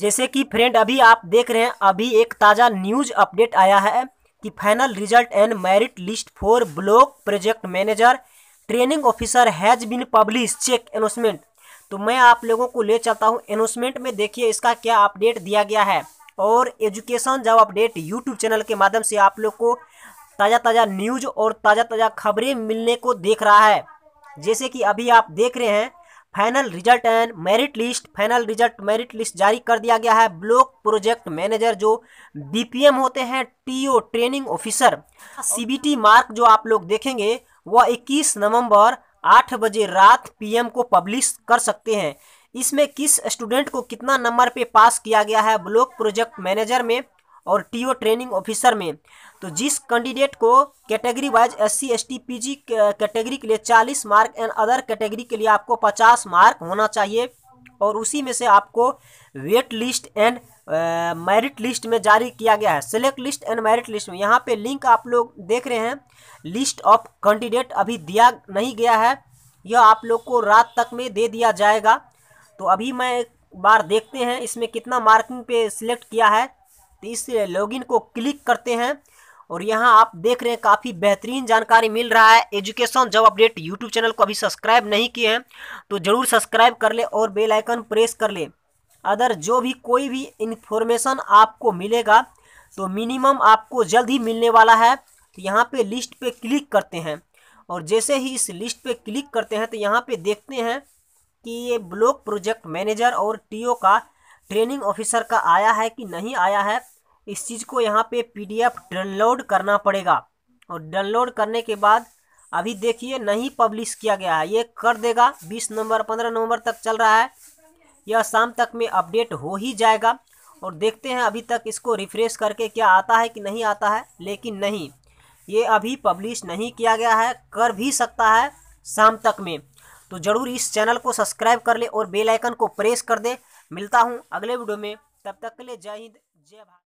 जैसे कि फ्रेंड अभी आप देख रहे हैं अभी एक ताज़ा न्यूज अपडेट आया है कि final result and merit list for block project manager training officer has been publish check announcement तो मैं आप लोगों को ले चलता हूँ अनाउंसमेंट में देखिए इसका क्या अपडेट दिया गया है और education job update YouTube channel के माध्यम से आप लोग को ताज़ा ताज़ा न्यूज और ताज़ा ताज़ा खबरें मिलने को देख रहा है जैसे कि अभी आप देख रहे हैं final result and merit list final result merit list जारी कर दिया गया है ब्लॉक प्रोजेक्ट मैनेजर जो बीपीएम होते हैं TO training officer CBT mark जो आप लोग देखेंगे वह 21 नवंबर 8 बजे रात पीएम को पब्लिश कर सकते हैं इसमें किस स्टूडेंट को कितना नंबर पे पास किया गया है ब्लॉक प्रोजेक्ट मैनेजर में और टीओ ट्रेनिंग ऑफिसर में तो जिस कैंडिडेट को category wise S C S T P G category के लिए चालीस मार्क एंड अदर कैटेगरी के लिए आपको पचास मार्क होना चाहिए और उसी में से आपको wait list and merit list में जारी किया गया है select list and merit list में यहाँ पे लिंक आप लोग देख रहे हैं लिस्ट ऑफ कैंडिडेट अभी दिया नहीं गया है यह आप लोग को रात तक में दे दिया जाएगा तो अभी मैं एक बार देखते हैं इसमें कितना मार्किंग पे सिलेक्ट किया है इस लॉगिन को क्लिक करते हैं और यहाँ आप देख रहे हैं काफ़ी बेहतरीन जानकारी मिल रहा है education job update YouTube channel को अभी सब्सक्राइब नहीं किए हैं तो ज़रूर सब्सक्राइब कर ले और बेल आइकन प्रेस कर ले अदर जो भी कोई भी इन्फॉर्मेशन आपको मिलेगा तो मिनिमम आपको जल्द ही मिलने वाला है तो यहाँ पे लिस्ट पे क्लिक करते हैं और जैसे ही इस लिस्ट पर क्लिक करते हैं तो यहाँ पर देखते हैं कि ये ब्लॉक प्रोजेक्ट मैनेजर और टी का ट्रेनिंग ऑफिसर का आया है कि नहीं आया है इस चीज़ को यहाँ पे पीडीएफ डाउनलोड करना पड़ेगा और डाउनलोड करने के बाद अभी देखिए नहीं पब्लिश किया गया है ये कर देगा बीस नवंबर पंद्रह नवंबर तक चल रहा है यह शाम तक में अपडेट हो ही जाएगा और देखते हैं अभी तक इसको रिफ्रेश करके क्या आता है कि नहीं आता है लेकिन नहीं ये अभी पब्लिश नहीं किया गया है कर भी सकता है शाम तक में तो ज़रूर इस चैनल को सब्सक्राइब कर ले और बेल आइकन को प्रेस कर दे मिलता हूँ अगले वीडियो में तब तक के लिए जय हिंद जय भारत